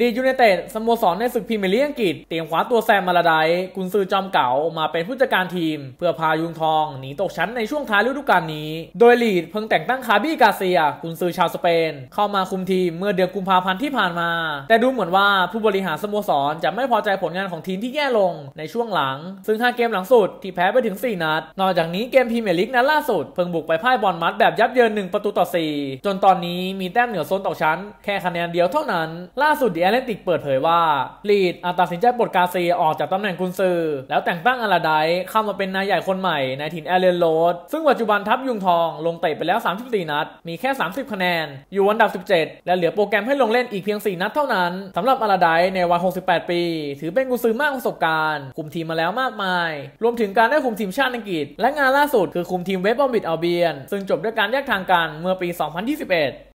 ลีดยูเนเต็ดสโมสรในศึกพรีเมียร์ลีกอังกฤษเตรียมคว้าตัวแซมมาลาไดกุนซือจอมเก่ามาเป็นผู้จัดการทีม เพื่อพายุงทองหนีตกชั้นในช่วงท้ายฤดูกาลนี้ โดยลีด เพิ่งแต่งตั้งคาบี้กาเซียกุนซือชาวสเปน เข้ามาคุมทีมเมื่อเดือนกุมภาพันธ์ที่ผ่านมา แต่ดูเหมือนว่าผู้บริหารสโมสรจะไม่พอใจผลงานของทีมที่แย่ลงในช่วงหลัง ซึ่งาเกมหลังสุดที่แพ้ไปถึง 4 นัดนอกจากนี้เกมพรีเมียร์ลีกนัดล่าสุดเพิ่งบุกไปพ่ายบอลมัดแบบยับเยินหนึ่งประตูต่อ 4 จนตอนนี้มีแต้มเหนือโซนตกชั้น แค่คะแนนเดียวเท่านั้น ล่าสุดแอตเลนติกเปิดเผยว่าลีดอาจตัดสินใจปลดกาซีออกจากตำแหน่งกุนซือแล้วแต่งตั้งอาราไดเข้ามาเป็นนายใหญ่คนใหม่ในทีมแอร์เลนโรด ซึ่งปัจจุบันทัพยุงทองลงเตะไปแล้ว 34 นัด มีแค่ 30 คะแนน อยู่อันดับ 17 และเหลือโปรแกรมให้ลงเล่นอีกเพียง 4 นัดเท่านั้น สำหรับอาราไดในวัย68 ปี ถือเป็นกุนซือมากประสบการณ์คุมทีมมาแล้วมากมาย รวมถึงการได้คุมทีมชาติอังกฤษ และงานล่าสุดคือคุมทีมเวฟบอมบิดอัลเบียน ซึ่งจบด้วยการแยกทางกันเมื่อปี 2021